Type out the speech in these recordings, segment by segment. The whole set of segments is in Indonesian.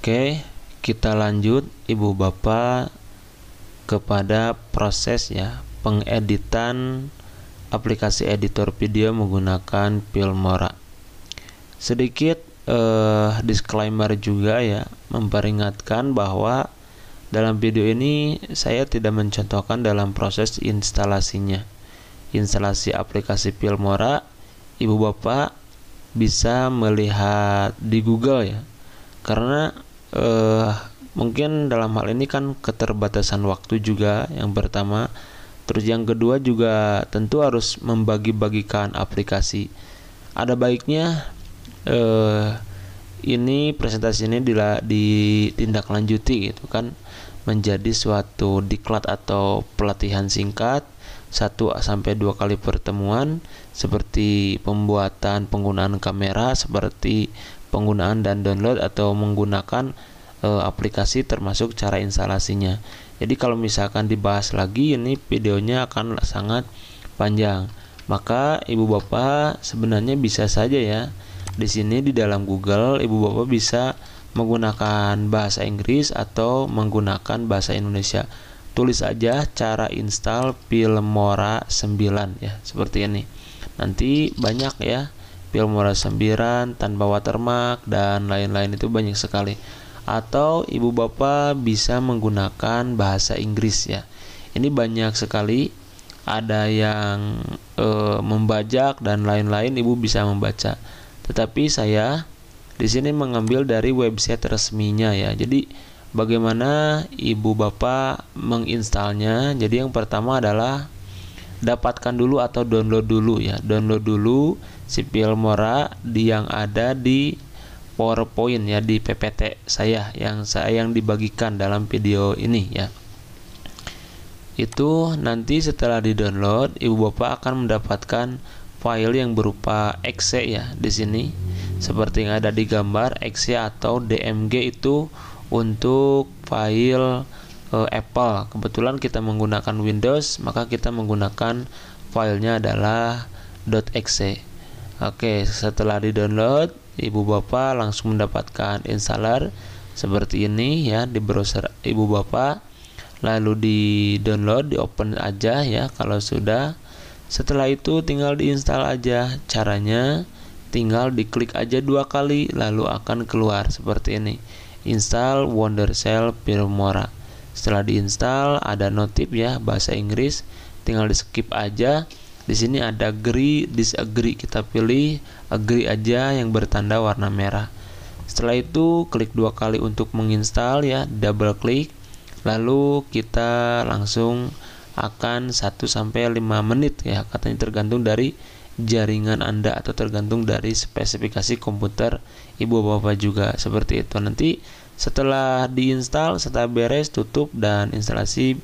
Oke, kita lanjut Ibu Bapak kepada proses ya pengeditan aplikasi editor video menggunakan Filmora. Sedikit eh, disclaimer juga ya, memperingatkan bahwa dalam video ini saya tidak mencontohkan dalam proses instalasinya. Instalasi aplikasi Filmora, Ibu Bapak bisa melihat di Google ya. Karena uh, mungkin dalam hal ini kan keterbatasan waktu juga yang pertama terus yang kedua juga tentu harus membagi-bagikan aplikasi ada baiknya uh, ini presentasi ini dila, ditindaklanjuti gitu kan menjadi suatu diklat atau pelatihan singkat satu sampai dua kali pertemuan seperti pembuatan penggunaan kamera seperti penggunaan dan download atau menggunakan e, aplikasi termasuk cara instalasinya. Jadi kalau misalkan dibahas lagi ini videonya akan sangat panjang. Maka ibu bapak sebenarnya bisa saja ya di sini di dalam Google ibu bapak bisa menggunakan bahasa Inggris atau menggunakan bahasa Indonesia. Tulis aja cara install Filmora 9 ya seperti ini. Nanti banyak ya pil murah Sembilan tanpa watermark dan lain-lain itu banyak sekali atau ibu bapak bisa menggunakan bahasa Inggris ya ini banyak sekali ada yang e, membajak dan lain-lain ibu bisa membaca tetapi saya di sini mengambil dari website resminya ya jadi bagaimana ibu bapak menginstalnya jadi yang pertama adalah dapatkan dulu atau download dulu ya download dulu sipil mora di yang ada di PowerPoint ya di PPT saya yang saya yang dibagikan dalam video ini ya. Itu nanti setelah di-download, Ibu Bapak akan mendapatkan file yang berupa exe ya di sini. Seperti yang ada di gambar exe ya, atau DMG itu untuk file eh, Apple. Kebetulan kita menggunakan Windows, maka kita menggunakan filenya adalah .exe. Oke, setelah di-download, ibu bapak langsung mendapatkan installer seperti ini ya di browser ibu bapak. Lalu di-download, di-open aja ya kalau sudah. Setelah itu tinggal diinstal aja. Caranya tinggal diklik aja dua kali lalu akan keluar seperti ini. Install Wondershell Filmora. Setelah diinstal ada notif ya bahasa Inggris, tinggal di skip aja di sini ada agree, disagree. Kita pilih agree aja yang bertanda warna merah. Setelah itu klik dua kali untuk menginstal ya, double klik. Lalu kita langsung akan 1 sampai 5 menit ya, katanya tergantung dari jaringan Anda atau tergantung dari spesifikasi komputer ibu bapak juga seperti itu. Nanti setelah diinstal, setelah beres tutup dan instalasi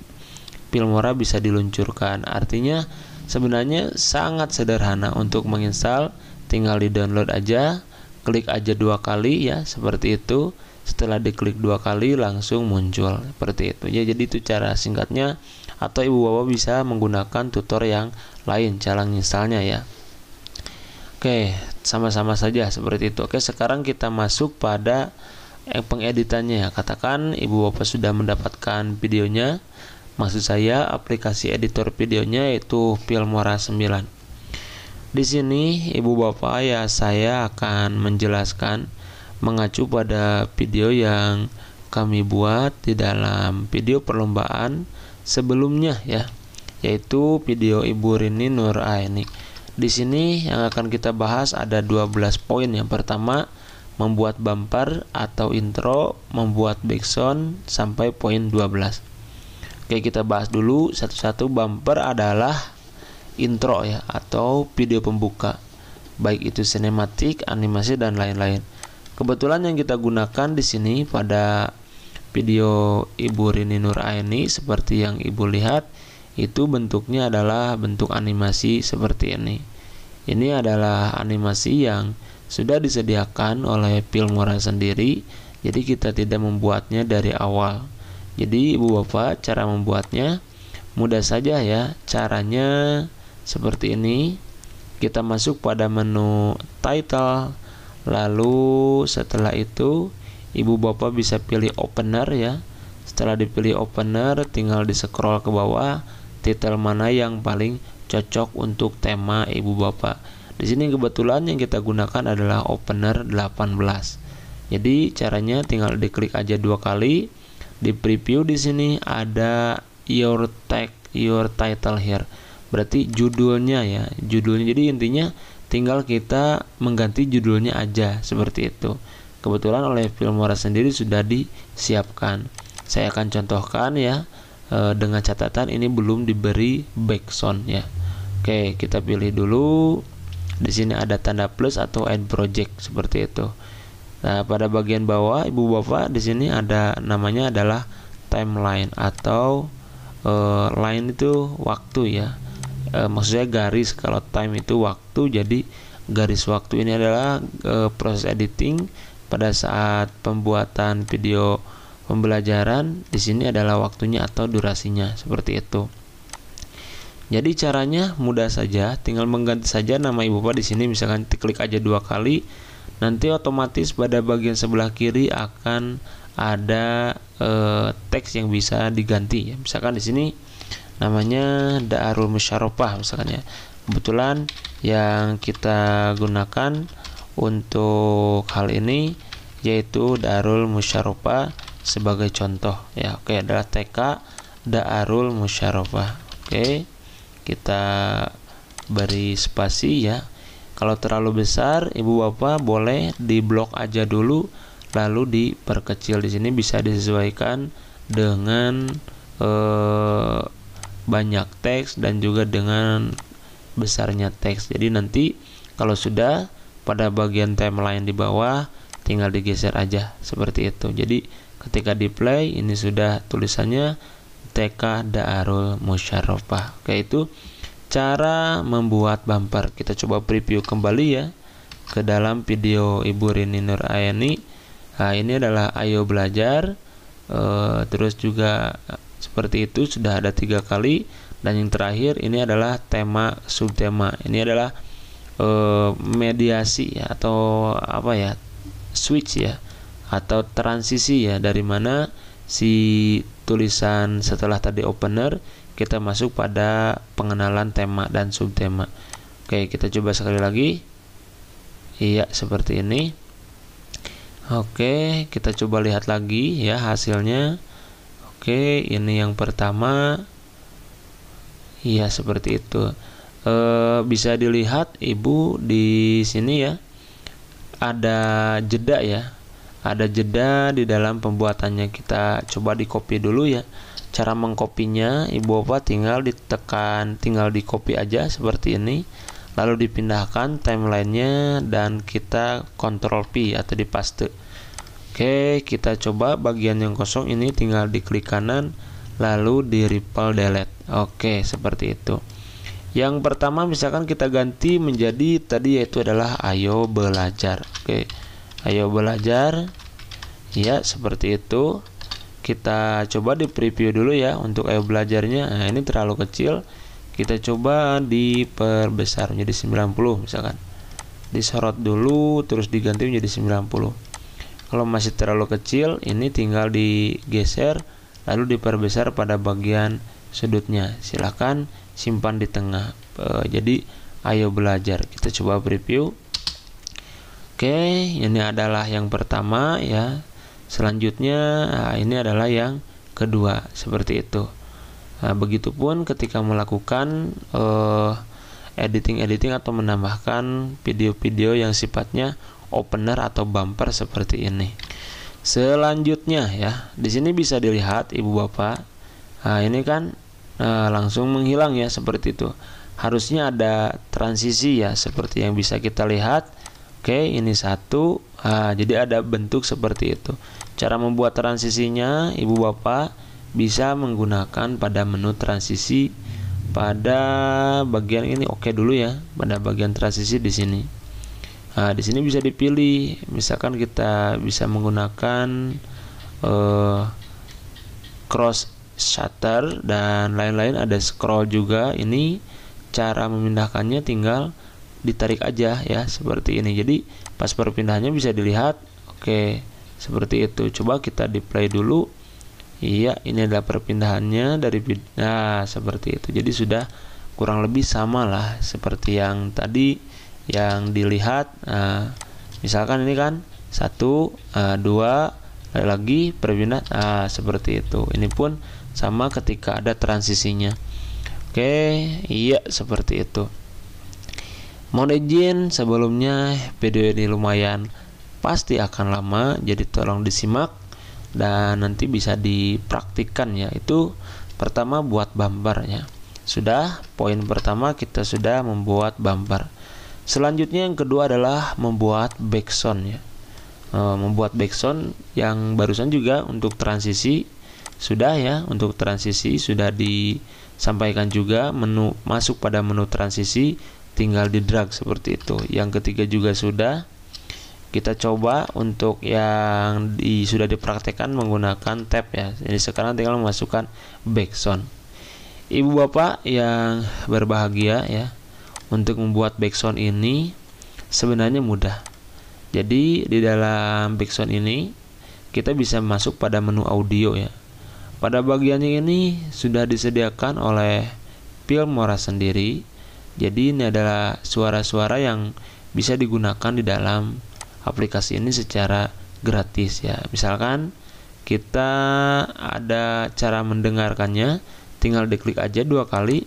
Filmora bisa diluncurkan. Artinya Sebenarnya sangat sederhana untuk menginstal, tinggal di-download aja, klik aja dua kali ya, seperti itu. Setelah diklik dua kali langsung muncul seperti itu. Ya, jadi itu cara singkatnya atau ibu bapak bisa menggunakan tutor yang lain cara menginstalnya ya. Oke, sama-sama saja seperti itu. Oke, sekarang kita masuk pada eh, pengeditannya ya. Katakan ibu bapak sudah mendapatkan videonya Maksud saya aplikasi editor videonya yaitu Filmora 9. Di sini ibu bapak ya saya akan menjelaskan mengacu pada video yang kami buat di dalam video perlombaan sebelumnya ya yaitu video Ibu Rini Nur Aini. Di sini yang akan kita bahas ada 12 poin. Yang pertama membuat bumper atau intro, membuat background sampai poin 12. Oke, kita bahas dulu satu-satu. Bumper adalah intro ya atau video pembuka. Baik itu sinematik, animasi dan lain-lain. Kebetulan yang kita gunakan di sini pada video Ibu Rini Nuraini seperti yang Ibu lihat itu bentuknya adalah bentuk animasi seperti ini. Ini adalah animasi yang sudah disediakan oleh Filmora sendiri, jadi kita tidak membuatnya dari awal. Jadi ibu bapak cara membuatnya mudah saja ya. Caranya seperti ini. Kita masuk pada menu title. Lalu setelah itu ibu bapak bisa pilih opener ya. Setelah dipilih opener tinggal di scroll ke bawah title mana yang paling cocok untuk tema ibu bapak. Di sini kebetulan yang kita gunakan adalah opener 18. Jadi caranya tinggal diklik aja dua kali di preview di sini ada your tag your title here berarti judulnya ya judulnya jadi intinya tinggal kita mengganti judulnya aja seperti itu kebetulan oleh Filmora sendiri sudah disiapkan saya akan contohkan ya eh, dengan catatan ini belum diberi background ya oke kita pilih dulu di sini ada tanda plus atau add project seperti itu Nah, pada bagian bawah ibu bapak di sini ada namanya adalah timeline atau e, line itu waktu ya. E, maksudnya garis kalau time itu waktu jadi garis waktu ini adalah e, proses editing pada saat pembuatan video pembelajaran di sini adalah waktunya atau durasinya seperti itu. Jadi caranya mudah saja, tinggal mengganti saja nama ibu bapak di sini misalkan klik aja dua kali nanti otomatis pada bagian sebelah kiri akan ada e, teks yang bisa diganti ya. misalkan di sini namanya Darul Musyarofah misalkan ya kebetulan yang kita gunakan untuk hal ini yaitu Darul Musyarofah sebagai contoh ya oke adalah TK Darul Musyarofah oke kita beri spasi ya kalau terlalu besar, ibu bapak boleh diblok aja dulu, lalu diperkecil. Di sini bisa disesuaikan dengan eh, banyak teks dan juga dengan besarnya teks. Jadi nanti kalau sudah pada bagian timeline di bawah, tinggal digeser aja seperti itu. Jadi ketika di play ini sudah tulisannya TK Daarul musharofah Oke itu cara membuat bumper. Kita coba preview kembali ya ke dalam video Ibu Rini Nur Ayani. Nah, ini adalah ayo belajar. E, terus juga seperti itu sudah ada tiga kali dan yang terakhir ini adalah tema subtema. Ini adalah e, mediasi ya, atau apa ya switch ya atau transisi ya dari mana si tulisan setelah tadi opener kita masuk pada pengenalan tema dan subtema. Oke, kita coba sekali lagi. Iya, seperti ini. Oke, kita coba lihat lagi ya hasilnya. Oke, ini yang pertama. Iya, seperti itu. E, bisa dilihat Ibu di sini ya. Ada jeda ya. Ada jeda di dalam pembuatannya. Kita coba di-copy dulu ya cara mengkopinya ibu bapak tinggal ditekan tinggal di copy aja seperti ini lalu dipindahkan timelinenya dan kita kontrol P atau dipaste oke kita coba bagian yang kosong ini tinggal diklik kanan lalu di ripple delete oke seperti itu yang pertama misalkan kita ganti menjadi tadi yaitu adalah ayo belajar oke ayo belajar ya seperti itu kita coba di preview dulu ya untuk ayo belajarnya nah ini terlalu kecil kita coba diperbesar menjadi 90 misalkan disorot dulu terus diganti menjadi 90 kalau masih terlalu kecil ini tinggal digeser lalu diperbesar pada bagian sudutnya silahkan simpan di tengah e, jadi ayo belajar kita coba preview oke ini adalah yang pertama ya Selanjutnya, ah, ini adalah yang kedua, seperti itu. Nah, begitupun ketika melakukan eh, editing-editing uh, atau menambahkan video-video yang sifatnya opener atau bumper seperti ini. Selanjutnya ya, di sini bisa dilihat ibu bapak. Nah, ini kan uh, langsung menghilang ya seperti itu. Harusnya ada transisi ya seperti yang bisa kita lihat. Oke, ini satu. Nah, jadi ada bentuk seperti itu. Cara membuat transisinya, Ibu Bapak bisa menggunakan pada menu transisi pada bagian ini oke okay dulu ya, pada bagian transisi di sini. Nah, di sini bisa dipilih, misalkan kita bisa menggunakan eh, cross shutter dan lain-lain ada scroll juga. Ini cara memindahkannya tinggal ditarik aja ya seperti ini. Jadi pas perpindahannya bisa dilihat. Oke. Okay seperti itu coba kita di play dulu iya ini adalah perpindahannya dari nah seperti itu jadi sudah kurang lebih sama lah seperti yang tadi yang dilihat nah, misalkan ini kan satu eh, dua lagi perpindah nah, seperti itu ini pun sama ketika ada transisinya oke iya seperti itu mohon izin sebelumnya video ini lumayan pasti akan lama jadi tolong disimak dan nanti bisa dipraktikkan ya itu pertama buat bumper ya. sudah poin pertama kita sudah membuat bumper selanjutnya yang kedua adalah membuat backsound ya e, membuat backsound yang barusan juga untuk transisi sudah ya untuk transisi sudah disampaikan juga menu masuk pada menu transisi tinggal di drag seperti itu yang ketiga juga sudah kita coba untuk yang di, sudah dipraktekkan menggunakan tab ya jadi sekarang tinggal memasukkan backsound ibu bapak yang berbahagia ya untuk membuat backsound ini sebenarnya mudah jadi di dalam backsound ini kita bisa masuk pada menu audio ya pada bagiannya ini sudah disediakan oleh Filmora sendiri jadi ini adalah suara-suara yang bisa digunakan di dalam aplikasi ini secara gratis ya. Misalkan kita ada cara mendengarkannya, tinggal diklik aja dua kali.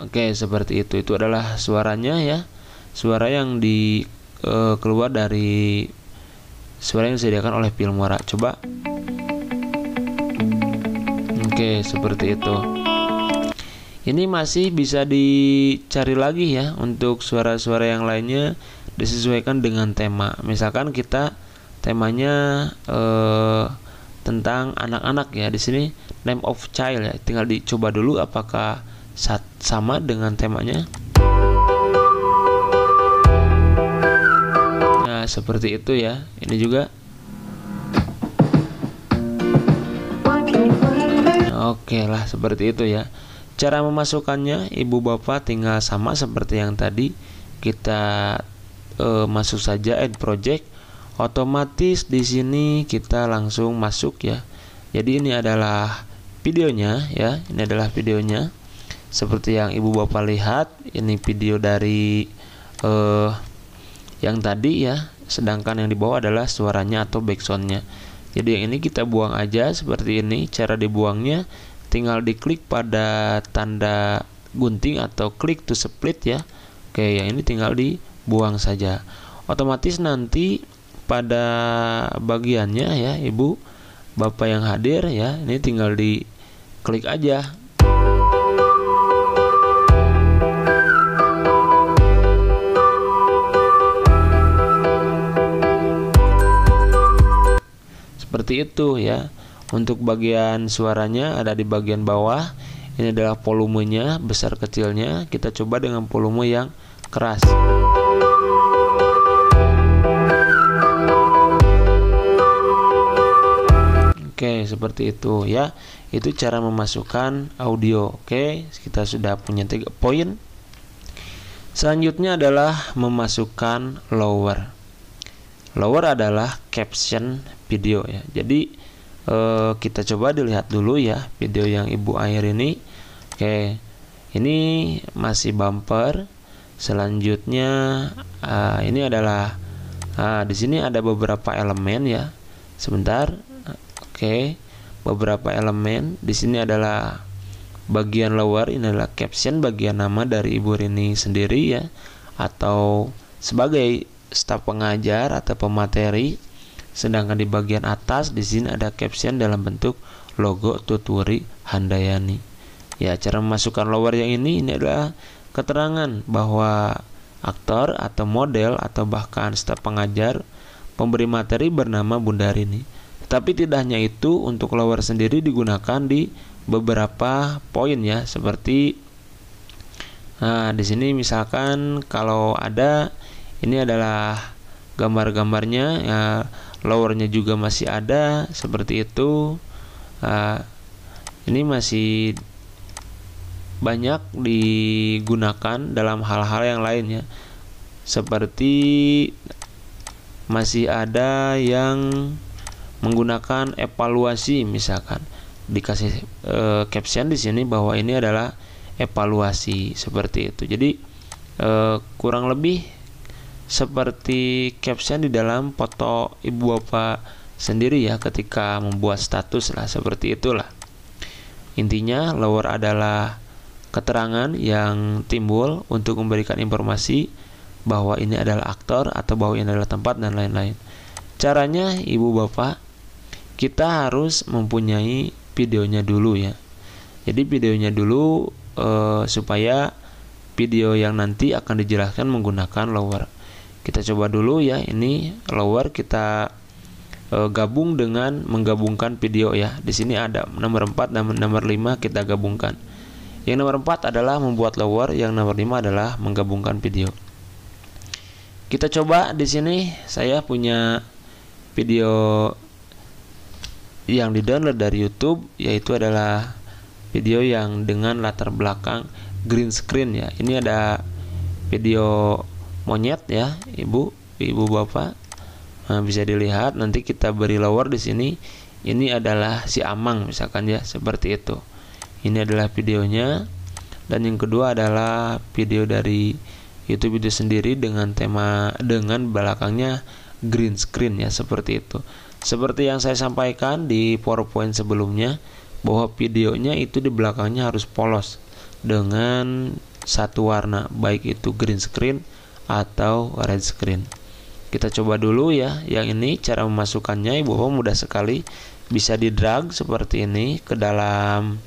Oke, seperti itu. Itu adalah suaranya ya. Suara yang di uh, keluar dari suara yang disediakan oleh Filmora. Coba Oke, seperti itu. Ini masih bisa dicari lagi ya untuk suara-suara yang lainnya disesuaikan dengan tema. Misalkan kita temanya eh, tentang anak-anak ya di sini name of child ya. Tinggal dicoba dulu apakah sama dengan temanya. Nah, seperti itu ya. Ini juga Oke okay lah seperti itu ya. Cara memasukkannya, ibu bapak tinggal sama seperti yang tadi kita e, masuk saja add project. Otomatis di sini kita langsung masuk ya. Jadi ini adalah videonya ya, ini adalah videonya. Seperti yang ibu bapak lihat, ini video dari e, yang tadi ya. Sedangkan yang di bawah adalah suaranya atau backsoundnya. Jadi yang ini kita buang aja seperti ini. Cara dibuangnya tinggal diklik pada tanda gunting atau klik to split ya oke yang ini tinggal dibuang saja otomatis nanti pada bagiannya ya ibu bapak yang hadir ya ini tinggal di klik aja seperti itu ya untuk bagian suaranya ada di bagian bawah. Ini adalah volumenya, besar kecilnya. Kita coba dengan volume yang keras. Oke, seperti itu ya. Itu cara memasukkan audio. Oke, kita sudah punya tiga poin. Selanjutnya adalah memasukkan lower. Lower adalah caption video ya. Jadi uh, kita coba dilihat dulu ya video yang ibu air ini oke ini masih bumper selanjutnya uh, ini adalah uh, di sini ada beberapa elemen ya sebentar oke beberapa elemen di sini adalah bagian lower ini adalah caption bagian nama dari ibu Rini sendiri ya atau sebagai staf pengajar atau pemateri Sedangkan di bagian atas di sini ada caption dalam bentuk logo Tuturi Handayani. Ya, cara memasukkan lower yang ini ini adalah keterangan bahwa aktor atau model atau bahkan staf pengajar pemberi materi bernama Rini. Tapi tidak hanya itu, untuk lower sendiri digunakan di beberapa poin ya, seperti nah di sini misalkan kalau ada ini adalah gambar-gambarnya ya lowernya juga masih ada seperti itu uh, ini masih banyak digunakan dalam hal-hal yang lainnya seperti masih ada yang menggunakan evaluasi misalkan dikasih e, caption di sini bahwa ini adalah evaluasi seperti itu jadi e, kurang lebih seperti caption di dalam foto ibu bapak sendiri ya ketika membuat status lah seperti itulah. Intinya lower adalah keterangan yang timbul untuk memberikan informasi bahwa ini adalah aktor atau bahwa ini adalah tempat dan lain-lain. Caranya ibu bapak kita harus mempunyai videonya dulu ya. Jadi videonya dulu eh, supaya video yang nanti akan dijelaskan menggunakan lower. Kita coba dulu ya, ini lower kita e, gabung dengan menggabungkan video ya. Di sini ada nomor 4 dan nomor 5 kita gabungkan. Yang nomor 4 adalah membuat lower, yang nomor 5 adalah menggabungkan video. Kita coba di sini saya punya video yang di-download dari YouTube yaitu adalah video yang dengan latar belakang green screen ya. Ini ada video monyet ya ibu ibu bapak nah, bisa dilihat nanti kita beri lower di sini ini adalah si amang misalkan ya seperti itu ini adalah videonya dan yang kedua adalah video dari YouTube itu sendiri dengan tema dengan belakangnya green screen ya seperti itu seperti yang saya sampaikan di PowerPoint sebelumnya bahwa videonya itu di belakangnya harus polos dengan satu warna baik itu green screen atau red screen. Kita coba dulu ya, yang ini cara memasukkannya ibu bapak mudah sekali bisa di drag seperti ini ke dalam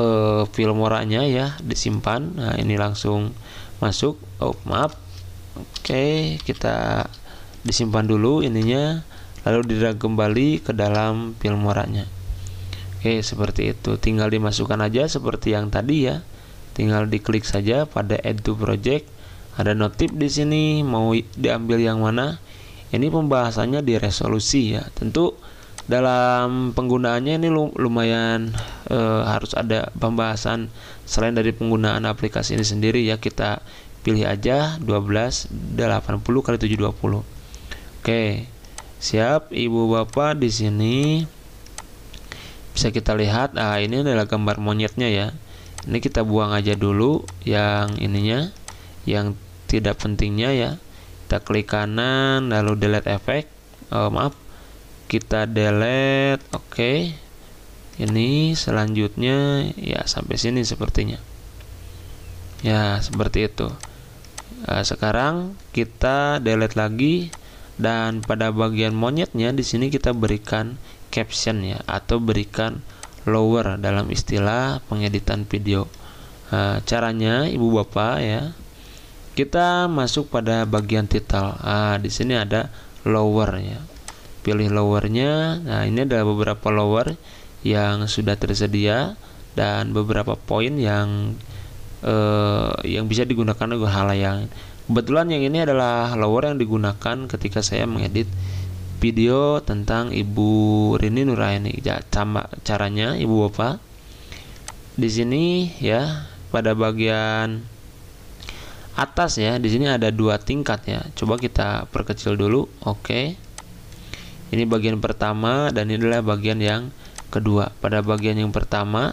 uh, eh, filmoranya ya disimpan nah ini langsung masuk oh maaf oke kita disimpan dulu ininya lalu di drag kembali ke dalam filmoranya oke seperti itu tinggal dimasukkan aja seperti yang tadi ya tinggal diklik saja pada add to project ada notif di sini mau diambil yang mana? Ini pembahasannya di resolusi ya. Tentu dalam penggunaannya ini lumayan e, harus ada pembahasan selain dari penggunaan aplikasi ini sendiri ya kita pilih aja 12 80 kali 720. Oke. Siap Ibu Bapak di sini bisa kita lihat ah ini adalah gambar monyetnya ya. Ini kita buang aja dulu yang ininya yang tidak pentingnya ya kita klik kanan lalu delete efek oh, maaf kita delete oke okay. ini selanjutnya ya sampai sini sepertinya ya seperti itu nah, sekarang kita delete lagi dan pada bagian monyetnya di sini kita berikan caption ya atau berikan lower dalam istilah pengeditan video. Nah, caranya ibu bapak ya kita masuk pada bagian title. Ah, di sini ada lower ya. Pilih lowernya. Nah, ini ada beberapa lower yang sudah tersedia dan beberapa poin yang eh, yang bisa digunakan untuk hal yang kebetulan yang ini adalah lower yang digunakan ketika saya mengedit video tentang Ibu Rini Nuraini. Ya, sama caranya Ibu Bapak. Di sini ya pada bagian atas ya. Di sini ada dua tingkat ya. Coba kita perkecil dulu. Oke. Ini bagian pertama dan ini adalah bagian yang kedua. Pada bagian yang pertama,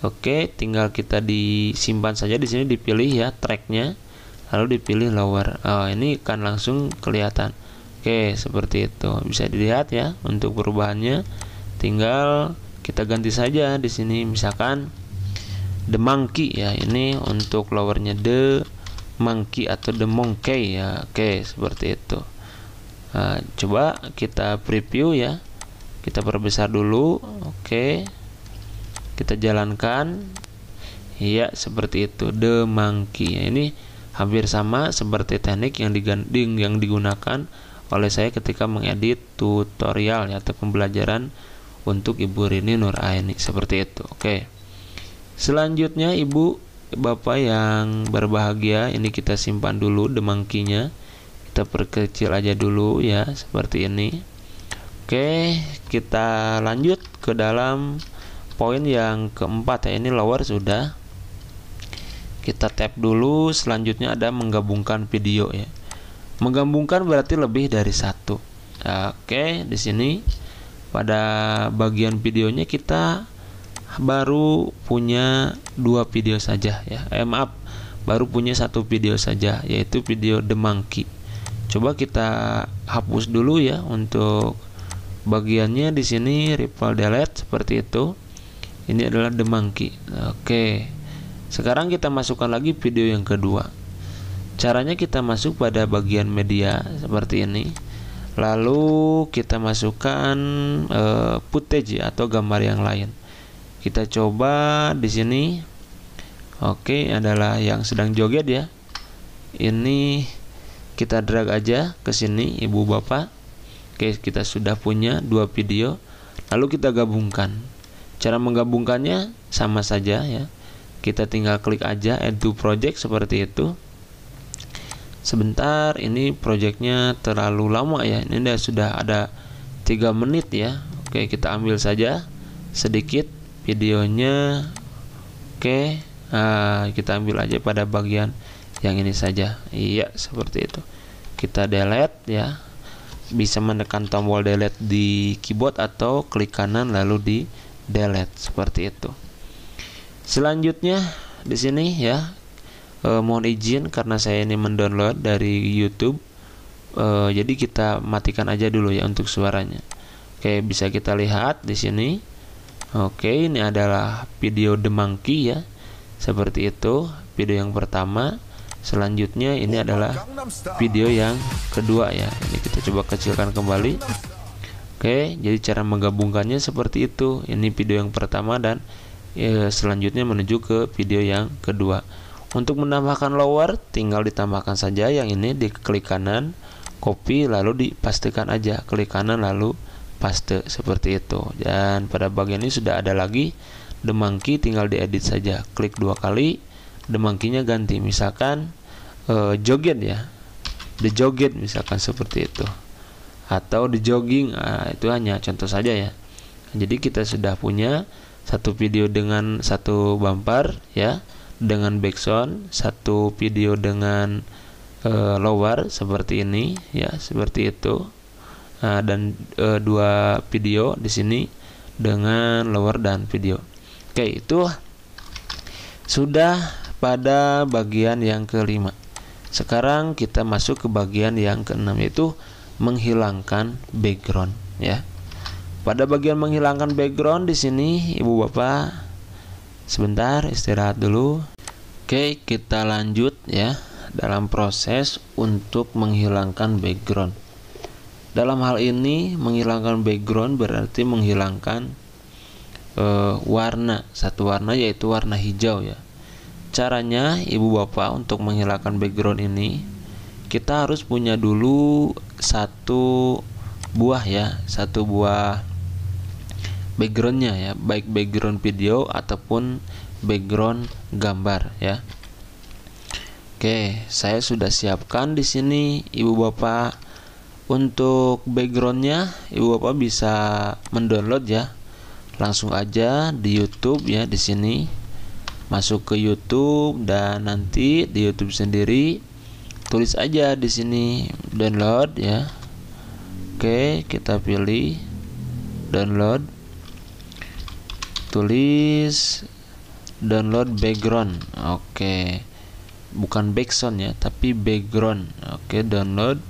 oke, tinggal kita disimpan saja di sini dipilih ya tracknya, lalu dipilih lower. Oh, ini kan langsung kelihatan. Oke, seperti itu. Bisa dilihat ya untuk perubahannya. Tinggal kita ganti saja di sini misalkan the monkey ya. Ini untuk lowernya the Mangki atau the monkey ya oke okay, seperti itu nah, coba kita preview ya kita perbesar dulu oke okay. kita jalankan ya seperti itu the monkey ya, ini hampir sama seperti teknik yang diganding yang digunakan oleh saya ketika mengedit tutorial ya, atau pembelajaran untuk Ibu Rini Nur Aini seperti itu oke okay. selanjutnya Ibu Bapak yang berbahagia, ini kita simpan dulu demangkinya. Kita perkecil aja dulu ya, seperti ini. Oke, kita lanjut ke dalam poin yang keempat ya. Ini lower sudah. Kita tap dulu, selanjutnya ada menggabungkan video ya. Menggabungkan berarti lebih dari satu. Oke, di sini pada bagian videonya kita baru punya dua video saja ya eh, maaf baru punya satu video saja yaitu video The Monkey coba kita hapus dulu ya untuk bagiannya di sini ripple delete seperti itu ini adalah The Monkey oke sekarang kita masukkan lagi video yang kedua caranya kita masuk pada bagian media seperti ini lalu kita masukkan uh, footage ya, atau gambar yang lain kita coba di sini. Oke, adalah yang sedang joget ya. Ini kita drag aja ke sini Ibu Bapak. Oke, kita sudah punya dua video. Lalu kita gabungkan. Cara menggabungkannya sama saja ya. Kita tinggal klik aja add to project seperti itu. Sebentar, ini projectnya terlalu lama ya. Ini sudah ada tiga menit ya. Oke, kita ambil saja sedikit videonya oke nah, kita ambil aja pada bagian yang ini saja iya seperti itu kita delete ya bisa menekan tombol delete di keyboard atau klik kanan lalu di delete seperti itu selanjutnya di sini ya e, mohon izin karena saya ini mendownload dari YouTube e, jadi kita matikan aja dulu ya untuk suaranya oke bisa kita lihat di sini Oke, ini adalah video The Monkey ya. Seperti itu, video yang pertama. Selanjutnya ini adalah video yang kedua ya. Ini kita coba kecilkan kembali. Oke, jadi cara menggabungkannya seperti itu. Ini video yang pertama dan ya, selanjutnya menuju ke video yang kedua. Untuk menambahkan lower, tinggal ditambahkan saja yang ini di klik kanan, copy lalu dipastikan aja klik kanan lalu paste seperti itu dan pada bagian ini sudah ada lagi demangki tinggal diedit saja klik dua kali demangkinya ganti misalkan e, joget ya the joget misalkan seperti itu atau the jogging nah, itu hanya contoh saja ya jadi kita sudah punya satu video dengan satu bumper ya dengan backsound satu video dengan e, lower seperti ini ya seperti itu uh, dan uh, dua video di sini dengan lower dan video. Oke, itu sudah pada bagian yang kelima. Sekarang kita masuk ke bagian yang keenam yaitu menghilangkan background ya. Pada bagian menghilangkan background di sini Ibu Bapak sebentar istirahat dulu. Oke, kita lanjut ya dalam proses untuk menghilangkan background. Dalam hal ini menghilangkan background berarti menghilangkan e, warna satu warna yaitu warna hijau ya. Caranya ibu bapak untuk menghilangkan background ini kita harus punya dulu satu buah ya satu buah backgroundnya ya baik background video ataupun background gambar ya. Oke, saya sudah siapkan di sini ibu bapak untuk backgroundnya ibu bapak bisa mendownload ya langsung aja di YouTube ya di sini masuk ke YouTube dan nanti di YouTube sendiri tulis aja di sini download ya oke kita pilih download tulis download background oke bukan background ya tapi background oke download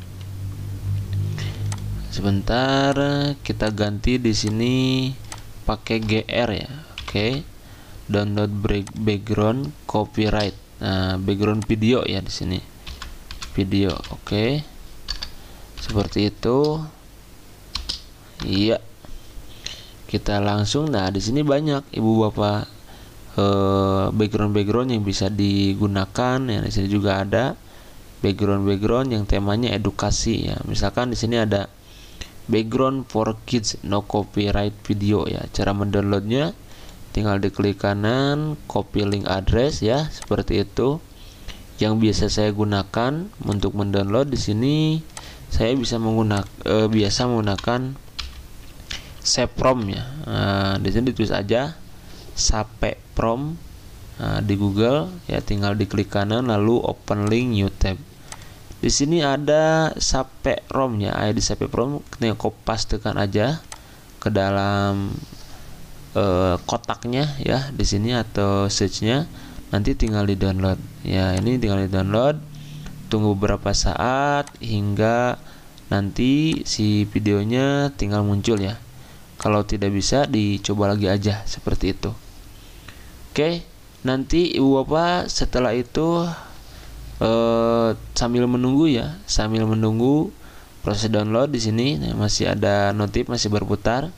sebentar kita ganti di sini pakai GR ya oke okay. download break background copyright nah, background video ya di sini video oke okay. seperti itu iya kita langsung nah di sini banyak ibu bapak eh, background background yang bisa digunakan ya di sini juga ada background background yang temanya edukasi ya misalkan di sini ada background for kids no copyright video ya cara mendownloadnya tinggal diklik kanan copy link address ya seperti itu yang biasa saya gunakan untuk mendownload di sini saya bisa menggunakan eh, biasa menggunakan seprom ya nah, eh, di sini ditulis aja sape prom nah, eh, di Google ya tinggal diklik kanan lalu open link new tab di sini ada sape romnya ya di sape rom tinggal kopas tekan aja ke dalam e, kotaknya ya di sini atau searchnya nanti tinggal di download ya ini tinggal di download tunggu beberapa saat hingga nanti si videonya tinggal muncul ya kalau tidak bisa dicoba lagi aja seperti itu oke nanti ibu bapak setelah itu Eh, sambil menunggu ya sambil menunggu proses download di sini nah, masih ada notif masih berputar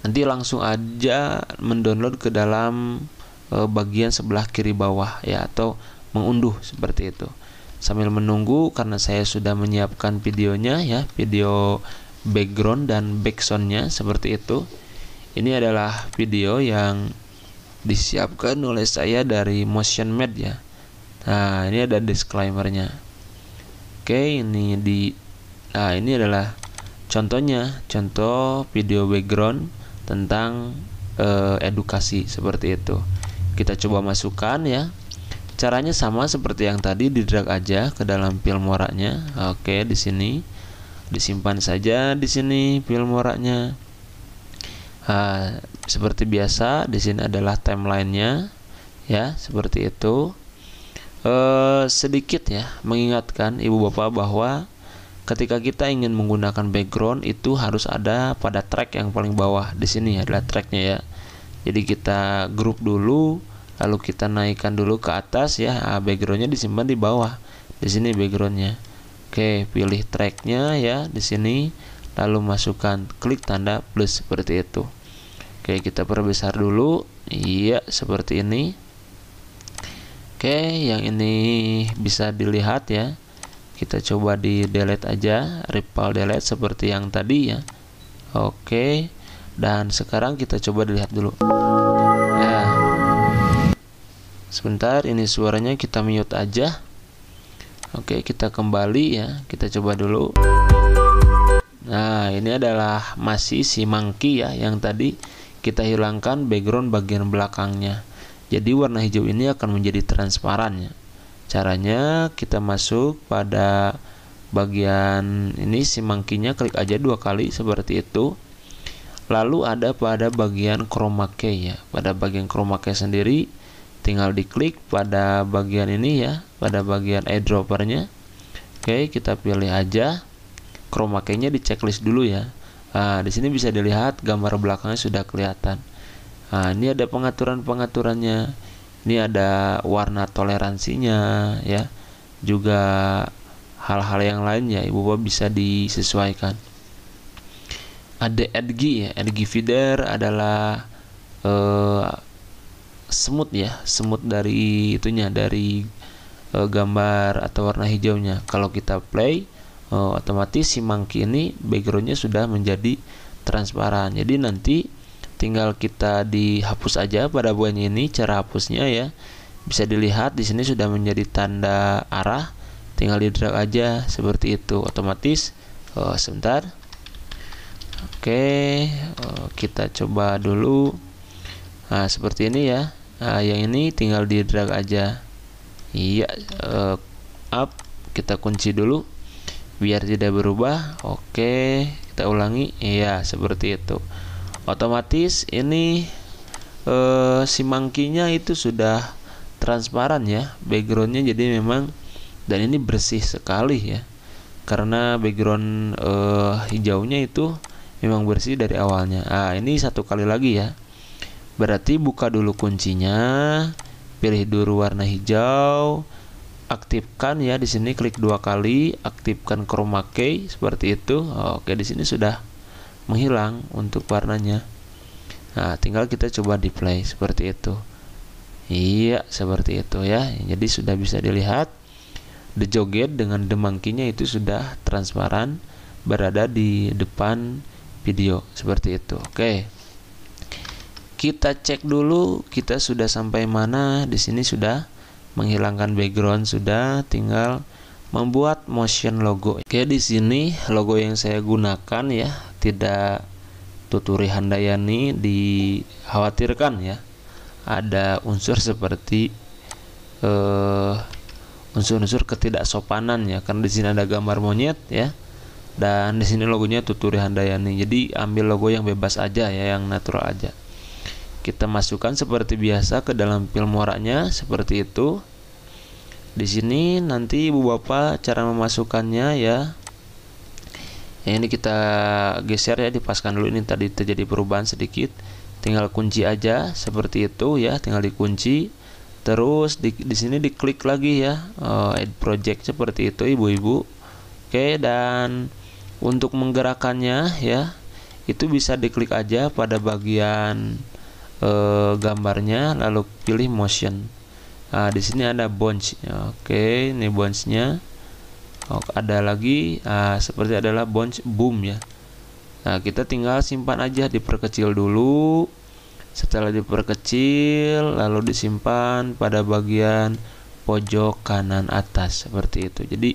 nanti langsung aja mendownload ke dalam e, bagian sebelah kiri bawah ya atau mengunduh seperti itu sambil menunggu karena saya sudah menyiapkan videonya ya video background dan backsoundnya seperti itu ini adalah video yang disiapkan oleh saya dari motion mat ya Nah, ini ada disclaimer-nya. Oke, ini di nah ini adalah contohnya, contoh video background tentang eh, edukasi seperti itu. Kita coba masukkan ya. Caranya sama seperti yang tadi, di drag aja ke dalam filmoraknya. Oke, di sini disimpan saja di sini filmoraknya. Nah, seperti biasa, di sini adalah timeline-nya ya seperti itu Eh, sedikit ya mengingatkan ibu bapak bahwa ketika kita ingin menggunakan background itu harus ada pada track yang paling bawah di sini adalah tracknya ya jadi kita grup dulu lalu kita naikkan dulu ke atas ya ah, backgroundnya disimpan di bawah di sini backgroundnya oke pilih tracknya ya di sini lalu masukkan klik tanda plus seperti itu oke kita perbesar dulu iya seperti ini Oke, yang ini bisa dilihat ya. Kita coba di delete aja, ripple delete seperti yang tadi ya. Oke. Dan sekarang kita coba dilihat dulu. Ya. Sebentar, ini suaranya kita mute aja. Oke, kita kembali ya. Kita coba dulu. Nah, ini adalah masih si monkey ya yang tadi kita hilangkan background bagian belakangnya. Jadi warna hijau ini akan menjadi transparan ya. Caranya kita masuk pada bagian ini si mangkinya klik aja dua kali seperti itu. Lalu ada pada bagian chroma key ya. Pada bagian chroma key sendiri tinggal diklik pada bagian ini ya, pada bagian eyedroppernya. Oke, kita pilih aja chroma key-nya di checklist dulu ya. Nah, di sini bisa dilihat gambar belakangnya sudah kelihatan. Nah, ini ada pengaturan-pengaturannya. Ini ada warna toleransinya ya. Juga hal-hal yang lainnya Ibu Bapak bisa disesuaikan. Ada edgy ya. Edgy feeder adalah eh, semut ya, semut dari itunya dari eh, gambar atau warna hijaunya. Kalau kita play eh, otomatis si monkey ini backgroundnya sudah menjadi transparan. Jadi nanti tinggal kita dihapus aja pada buah ini cara hapusnya ya bisa dilihat di sini sudah menjadi tanda arah tinggal di drag aja seperti itu otomatis oh, sebentar oke oh, kita coba dulu nah seperti ini ya nah, yang ini tinggal di drag aja iya uh, up kita kunci dulu biar tidak berubah oke kita ulangi iya seperti itu otomatis ini eh, si mangkinya itu sudah transparan ya backgroundnya jadi memang dan ini bersih sekali ya karena background eh, hijaunya itu memang bersih dari awalnya ah ini satu kali lagi ya berarti buka dulu kuncinya pilih dulu warna hijau aktifkan ya di sini klik dua kali aktifkan chroma key seperti itu oke di sini sudah menghilang untuk warnanya nah tinggal kita coba di play seperti itu iya seperti itu ya jadi sudah bisa dilihat the joget dengan demangkinya itu sudah transparan berada di depan video seperti itu oke kita cek dulu kita sudah sampai mana di sini sudah menghilangkan background sudah tinggal membuat motion logo oke di sini logo yang saya gunakan ya tidak Tuturi Handayani dikhawatirkan ya ada unsur seperti eh, unsur-unsur ketidaksopanan ya karena di sini ada gambar monyet ya dan di sini logonya Tuturi Handayani jadi ambil logo yang bebas aja ya yang natural aja kita masukkan seperti biasa ke dalam pil muaranya seperti itu di sini nanti ibu bapak cara memasukkannya ya yang ini kita geser ya dipaskan dulu ini tadi terjadi perubahan sedikit tinggal kunci aja seperti itu ya tinggal dikunci terus di, di sini diklik lagi ya uh, add project seperti itu ibu-ibu oke dan untuk menggerakkannya ya itu bisa diklik aja pada bagian uh, gambarnya lalu pilih motion nah di sini ada bounce oke ini bounce nya oh, ada lagi uh, seperti adalah bounce boom ya nah kita tinggal simpan aja diperkecil dulu setelah diperkecil lalu disimpan pada bagian pojok kanan atas seperti itu jadi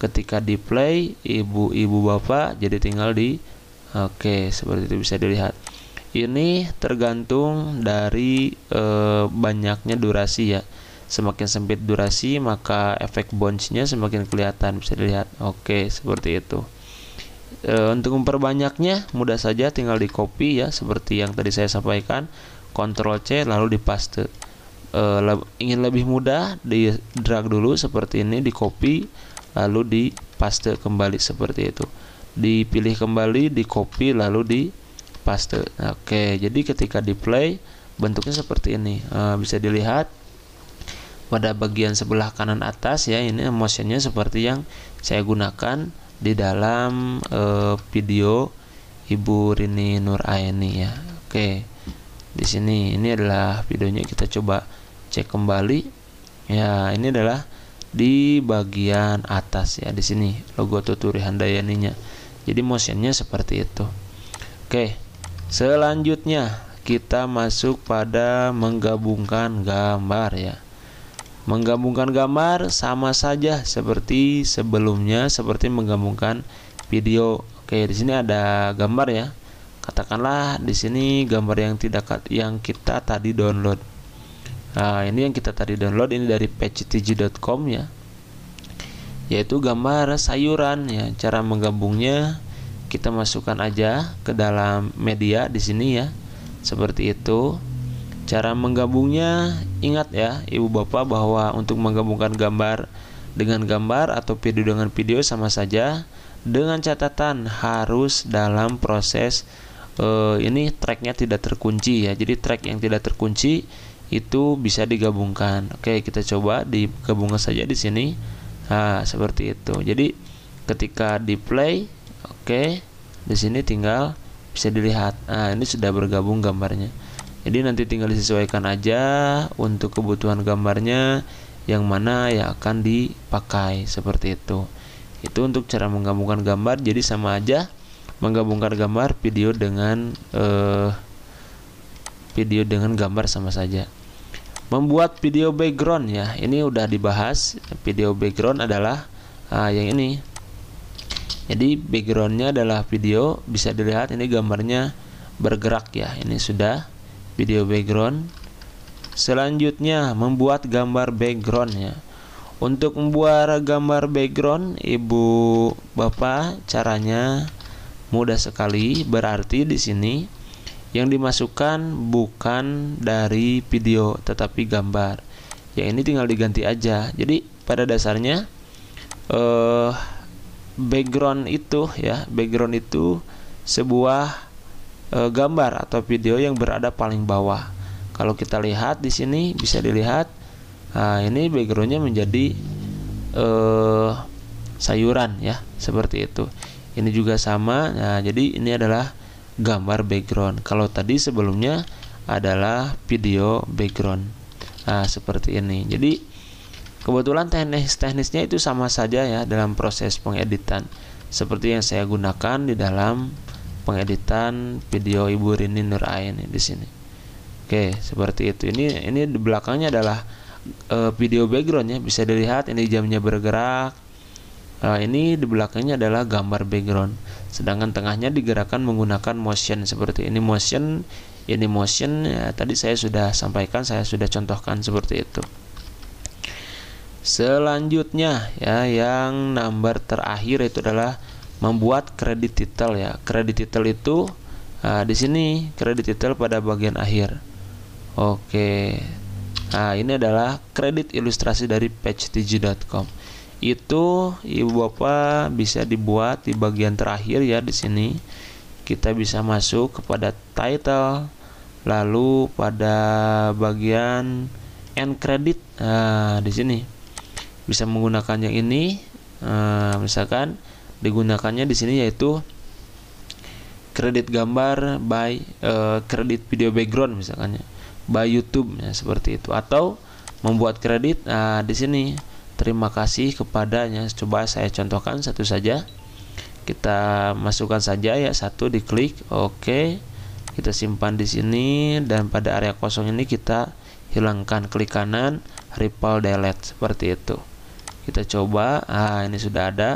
ketika di play ibu-ibu bapak jadi tinggal di oke okay, seperti itu bisa dilihat ini tergantung dari e, banyaknya durasi ya semakin sempit durasi maka efek bounce-nya semakin kelihatan bisa dilihat oke seperti itu e, untuk memperbanyaknya mudah saja tinggal di copy ya seperti yang tadi saya sampaikan Ctrl C lalu paste e, le ingin lebih mudah di drag dulu seperti ini di copy lalu di paste kembali seperti itu dipilih kembali di copy lalu di paste oke jadi ketika di play bentuknya seperti ini e, bisa dilihat pada bagian sebelah kanan atas ya ini motionnya seperti yang saya gunakan di dalam eh, video Ibu Rini Nur Aini ya. Oke. Di sini ini adalah videonya kita coba cek kembali. Ya, ini adalah di bagian atas ya di sini logo Tuturi Handayaninya. Jadi motionnya seperti itu. Oke. Selanjutnya kita masuk pada menggabungkan gambar ya. Menggabungkan gambar sama saja seperti sebelumnya, seperti menggabungkan video. Oke, di sini ada gambar ya. Katakanlah di sini gambar yang tidak yang kita tadi download. Nah, ini yang kita tadi download ini dari pctg.com ya. Yaitu gambar sayuran ya. Cara menggabungnya kita masukkan aja ke dalam media di sini ya. Seperti itu. Cara menggabungnya, ingat ya ibu bapak bahwa untuk menggabungkan gambar dengan gambar atau video dengan video sama saja dengan catatan harus dalam proses eh, ini tracknya tidak terkunci ya. Jadi track yang tidak terkunci itu bisa digabungkan. Oke, kita coba digabungkan saja di sini. Nah, seperti itu. Jadi ketika di play, oke, di sini tinggal bisa dilihat. Nah, ini sudah bergabung gambarnya. Jadi nanti tinggal disesuaikan aja untuk kebutuhan gambarnya yang mana yang akan dipakai seperti itu. Itu untuk cara menggabungkan gambar. Jadi sama aja menggabungkan gambar video dengan eh, video dengan gambar sama saja. Membuat video background ya. Ini udah dibahas. Video background adalah ah, yang ini. Jadi backgroundnya adalah video. Bisa dilihat ini gambarnya bergerak ya. Ini sudah video background selanjutnya membuat gambar backgroundnya untuk membuat gambar background ibu bapak caranya mudah sekali berarti di sini yang dimasukkan bukan dari video tetapi gambar ya ini tinggal diganti aja jadi pada dasarnya eh, background itu ya background itu sebuah Eh, gambar atau video yang berada paling bawah. Kalau kita lihat di sini bisa dilihat nah ini backgroundnya menjadi e, sayuran ya seperti itu. Ini juga sama. Nah jadi ini adalah gambar background. Kalau tadi sebelumnya adalah video background. Nah, seperti ini. Jadi kebetulan teknis-teknisnya itu sama saja ya dalam proses pengeditan seperti yang saya gunakan di dalam pengeditan video Ibu Rini Nuraini di sini. Oke, seperti itu. Ini ini di belakangnya adalah e, video backgroundnya bisa dilihat ini jamnya bergerak. E, ini di belakangnya adalah gambar background. Sedangkan tengahnya digerakkan menggunakan motion seperti ini motion, ini motion. Ya, tadi saya sudah sampaikan, saya sudah contohkan seperti itu. Selanjutnya ya yang number terakhir itu adalah membuat kredit title ya. Kredit title itu nah, di sini kredit title pada bagian akhir. Oke. Nah, ini adalah kredit ilustrasi dari patchtg.com. Itu Ibu Bapak bisa dibuat di bagian terakhir ya di sini. Kita bisa masuk kepada title lalu pada bagian end credit nah di sini bisa menggunakan yang ini nah, misalkan digunakannya di sini yaitu kredit gambar by eh, kredit uh, video background misalnya by YouTube ya seperti itu atau membuat kredit nah, di sini terima kasih kepadanya coba saya contohkan satu saja kita masukkan saja ya satu diklik oke kita simpan di sini dan pada area kosong ini kita hilangkan klik kanan ripple delete seperti itu kita coba ah ini sudah ada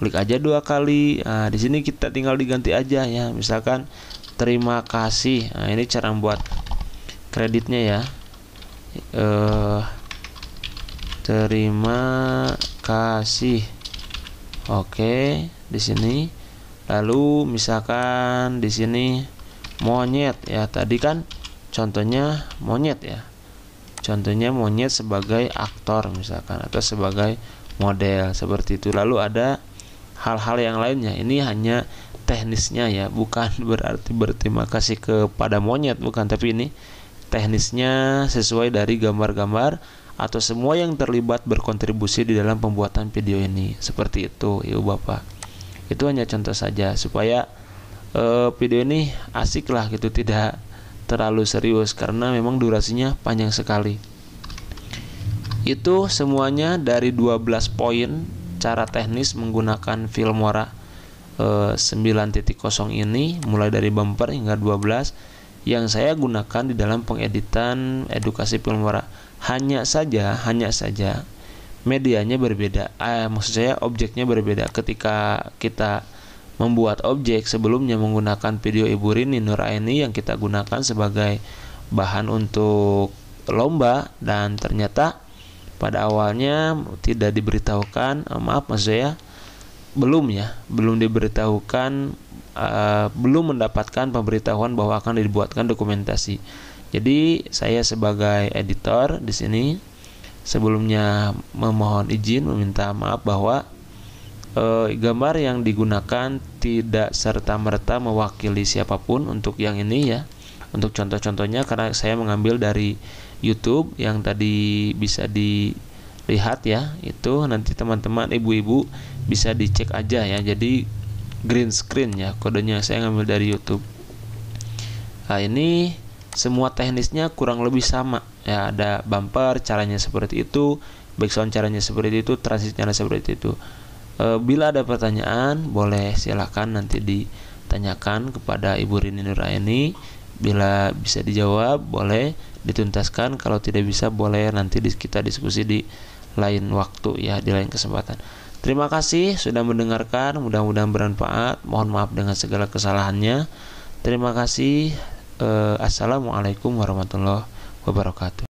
klik aja dua kali nah di sini kita tinggal diganti aja ya misalkan terima kasih nah ini cara membuat kreditnya ya eh terima kasih oke di sini lalu misalkan di sini monyet ya tadi kan contohnya monyet ya contohnya monyet sebagai aktor misalkan atau sebagai model seperti itu lalu ada hal-hal yang lainnya ini hanya teknisnya ya bukan berarti berterima kasih kepada monyet bukan tapi ini teknisnya sesuai dari gambar-gambar atau semua yang terlibat berkontribusi di dalam pembuatan video ini seperti itu ibu bapak itu hanya contoh saja supaya e, video ini asik lah gitu tidak terlalu serius karena memang durasinya panjang sekali itu semuanya dari 12 poin secara teknis menggunakan Filmora e, eh, 9.0 ini mulai dari bumper hingga 12 yang saya gunakan di dalam pengeditan edukasi Filmora. Hanya saja, hanya saja medianya berbeda. Eh, maksud saya objeknya berbeda ketika kita membuat objek sebelumnya menggunakan video Ibu Rini Nuraini yang kita gunakan sebagai bahan untuk lomba dan ternyata pada awalnya tidak diberitahukan eh, maaf mas ya, belum ya belum diberitahukan uh, belum mendapatkan pemberitahuan bahwa akan dibuatkan dokumentasi jadi saya sebagai editor di sini sebelumnya memohon izin meminta maaf bahwa uh, gambar yang digunakan tidak serta merta mewakili siapapun untuk yang ini ya untuk contoh-contohnya karena saya mengambil dari YouTube yang tadi bisa dilihat ya itu nanti teman-teman ibu-ibu bisa dicek aja ya jadi green screen ya kodenya saya ngambil dari YouTube nah ini semua teknisnya kurang lebih sama ya ada bumper caranya seperti itu background caranya seperti itu transisinya seperti itu e, bila ada pertanyaan boleh silahkan nanti ditanyakan kepada Ibu Rini Nuraini bila bisa dijawab boleh dituntaskan kalau tidak bisa boleh nanti kita diskusi di lain waktu ya di lain kesempatan terima kasih sudah mendengarkan mudah-mudahan bermanfaat mohon maaf dengan segala kesalahannya terima kasih eh, assalamualaikum warahmatullahi wabarakatuh